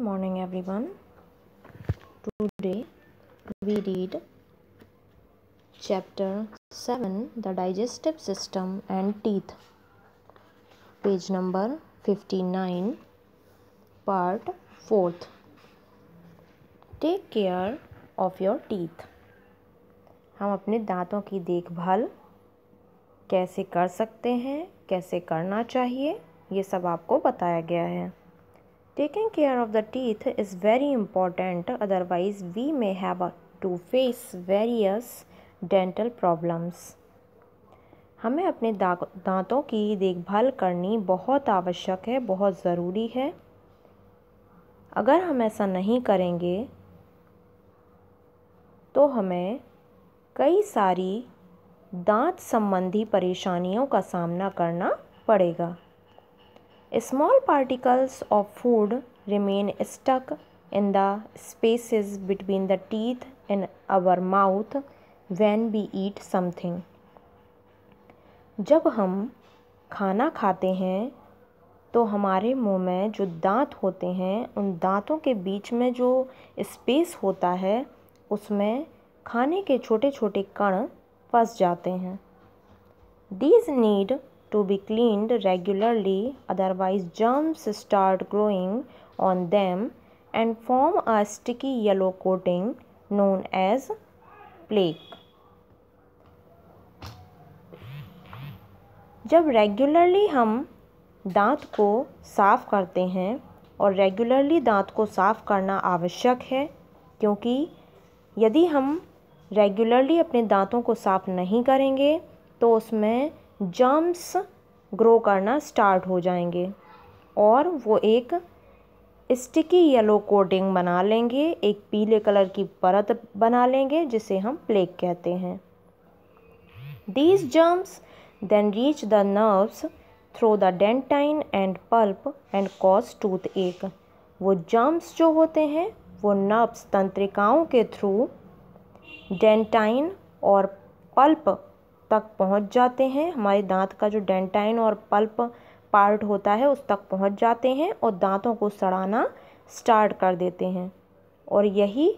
good morning everyone today we read chapter 7 the digestive system and teeth page number 59 part 4th take care of your teeth हम अपने दांतों की देखभाल कैसे कर सकते हैं कैसे करना चाहिए ये सब आपको बताया गया है Taking care of the teeth is very important otherwise we may have to face various dental problems. हमें अपने दांतों की देखभाल करनी बहुत आवश्यक है बहुत ज़रूरी है अगर हम ऐसा नहीं करेंगे तो हमें कई सारी दांत संबंधी परेशानियों का सामना करना पड़ेगा Small particles of food remain stuck in the spaces between the teeth and our mouth when we eat something. जब हम खाना खाते हैं तो हमारे मुंह में जो दांत होते हैं उन दांतों के बीच में जो स्पेस होता है उसमें खाने के छोटे छोटे कण फंस जाते हैं these need to be cleaned regularly otherwise germs start growing on them and form a sticky yellow coating known as plaque. जब रेगुलरली हम दांत को साफ़ करते हैं और रेगुलरली दांत को साफ़ करना आवश्यक है क्योंकि यदि हम रेगुलरली अपने दांतों को साफ़ नहीं करेंगे तो उसमें जर्म्स ग्रो करना स्टार्ट हो जाएंगे और वो एक स्टिकी येलो कोटिंग बना लेंगे एक पीले कलर की परत बना लेंगे जिसे हम प्लेग कहते हैं these germs then reach the nerves through the dentine and pulp and cause toothache वो जर्म्स जो होते हैं वो नर्व्स तंत्रिकाओं के थ्रू डेंटाइन और पल्प तक पहुंच जाते हैं हमारे दांत का जो डेंटाइन और पल्प पार्ट होता है उस तक पहुंच जाते हैं और दांतों को सड़ाना स्टार्ट कर देते हैं और यही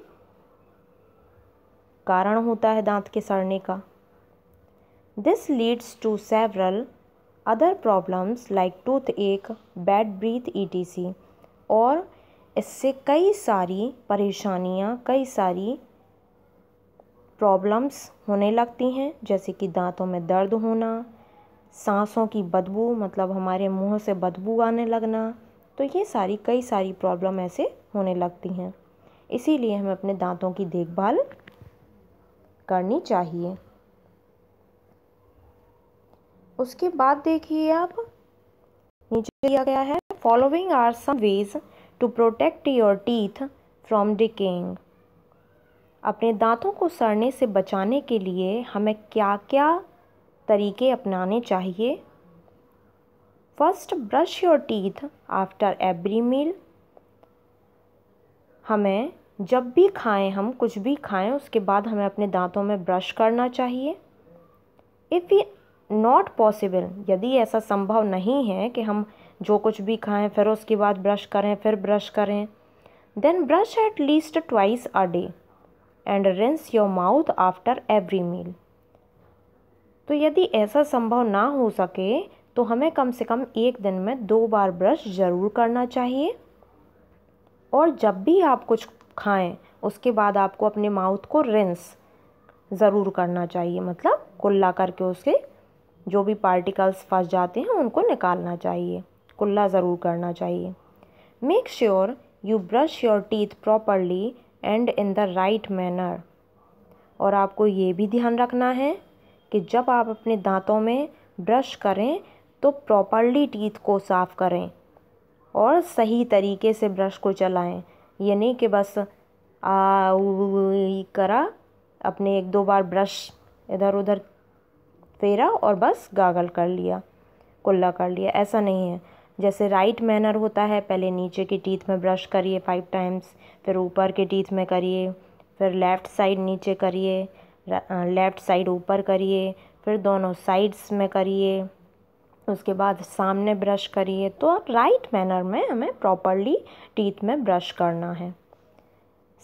कारण होता है दांत के सड़ने का this leads to several other problems like toothache bad breath ई और इससे कई सारी परेशानियाँ कई सारी प्रॉब्लम्स होने लगती हैं जैसे कि दांतों में दर्द होना सांसों की बदबू मतलब हमारे मुंह से बदबू आने लगना तो ये सारी कई सारी प्रॉब्लम ऐसे होने लगती हैं इसीलिए हमें अपने दांतों की देखभाल करनी चाहिए उसके बाद देखिए आप नीचे दिया गया है following are some ways to protect your teeth from decaying अपने दांतों को सड़ने से बचाने के लिए हमें क्या क्या तरीके अपनाने चाहिए first brush your teeth after every meal हमें जब भी खाएं हम कुछ भी खाएं उसके बाद हमें अपने दांतों में ब्रश करना चाहिए इफ़ ये नॉट पॉसिबल यदि ऐसा संभव नहीं है कि हम जो कुछ भी खाएं फिर उसके बाद ब्रश करें फिर ब्रश करें then brush at least twice a day and rinse your mouth after every meal तो यदि ऐसा संभव ना हो सके तो हमें कम से कम एक दिन में दो बार ब्रश ज़रूर करना चाहिए और जब भी आप कुछ खाएं उसके बाद आपको अपने माउथ को रिंस ज़रूर करना चाहिए मतलब कुल्ला करके उसके जो भी पार्टिकल्स फंस जाते हैं उनको निकालना चाहिए कुल्ला ज़रूर करना चाहिए make sure you brush your teeth properly and in the right manner और आपको ये भी ध्यान रखना है कि जब आप अपने दांतों में ब्रश करें तो प्रॉपरली टीथ को साफ़ करें और सही तरीके से ब्रश को चलाएं ये नहीं कि बस आ करा अपने एक दो बार ब्रश इधर उधर फेरा और बस गागल कर लिया कुल्ला कर लिया ऐसा नहीं है जैसे राइट मैनर होता है पहले नीचे के टीथ में ब्रश करिए फाइव टाइम्स फिर ऊपर के टीथ में करिए फिर लेफ़्ट साइड नीचे करिए लेफ़्ट साइड ऊपर करिए फिर दोनों साइड्स में करिए उसके बाद सामने ब्रश करिए तो राइट मैनर में हमें प्रॉपरली टीथ में ब्रश करना है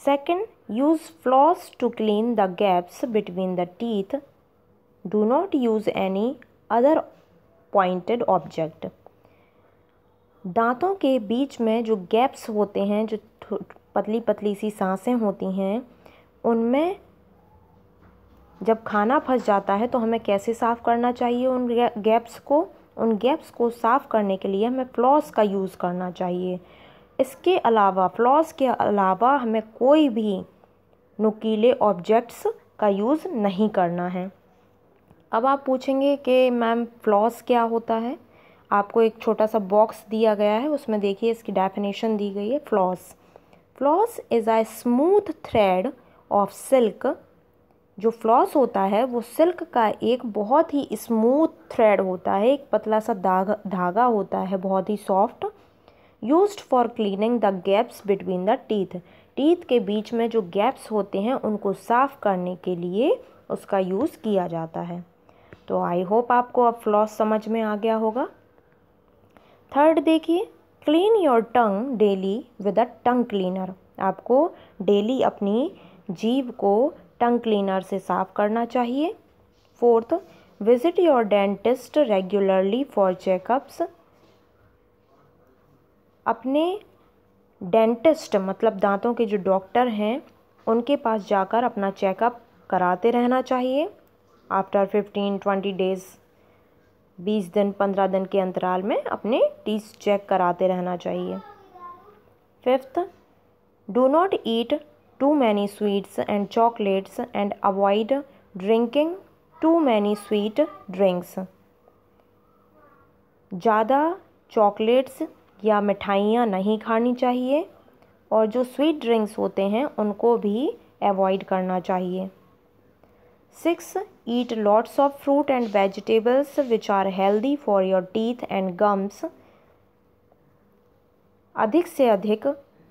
second use floss to clean the gaps between the teeth do not use any other pointed object दांतों के बीच में जो गैप्स होते हैं जो पतली पतली सी सांसें होती हैं उनमें जब खाना फंस जाता है तो हमें कैसे साफ़ करना चाहिए उन गैप्स को उन गैप्स को साफ़ करने के लिए हमें फ्लॉस का यूज़ करना चाहिए इसके अलावा फ्लॉस के अलावा हमें कोई भी नुकीले ऑब्जेक्ट्स का यूज़ नहीं करना है अब आप पूछेंगे कि मैम फ्लॉस क्या होता है आपको एक छोटा सा बॉक्स दिया गया है उसमें देखिए इसकी डेफिनेशन दी गई है floss floss is a smooth thread of silk जो फ्लॉस होता है वो सिल्क का एक बहुत ही स्मूथ थ्रेड होता है एक पतला सा धागा धागा होता है बहुत ही soft use for cleaning the gaps between the teeth teeth के बीच में जो गैप्स होते हैं उनको साफ़ करने के लिए उसका यूज़ किया जाता है तो आई होप आपको अब फ्लॉस समझ में आ गया होगा थर्ड देखिए clean your tongue daily with a tongue cleaner आपको डेली अपनी जीव को टंग क्लीनर से साफ करना चाहिए fourth visit your dentist regularly for checkups अपने डेंटिस्ट मतलब दांतों के जो डॉक्टर हैं उनके पास जाकर अपना चेकअप कराते रहना चाहिए आफ्टर फिफ्टीन ट्वेंटी डेज़ बीस दिन पंद्रह दिन के अंतराल में अपने टीथ चेक कराते रहना चाहिए fifth do not eat too many sweets and chocolates and avoid drinking too many sweet drinks ज़्यादा चॉकलेट्स या मिठाइयाँ नहीं खानी चाहिए और जो स्वीट ड्रिंक्स होते हैं उनको भी अवॉइड करना चाहिए six eat lots of fruit and vegetables which are healthy for your teeth and gums अधिक से अधिक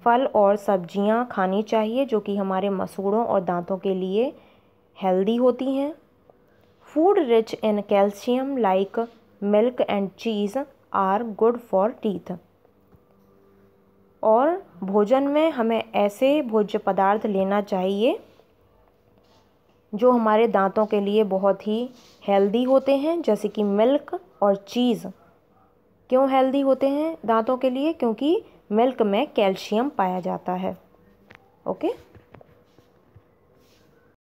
फल और सब्जियां खानी चाहिए जो कि हमारे मसूड़ों और दांतों के लिए हेल्दी होती हैं food rich in calcium like milk and cheese are good for teeth और भोजन में हमें ऐसे भोज्य पदार्थ लेना चाहिए जो हमारे दांतों के लिए बहुत ही हेल्दी होते हैं जैसे कि मिल्क और चीज़ क्यों हेल्दी होते हैं दांतों के लिए क्योंकि मिल्क में कैल्शियम पाया जाता है ओके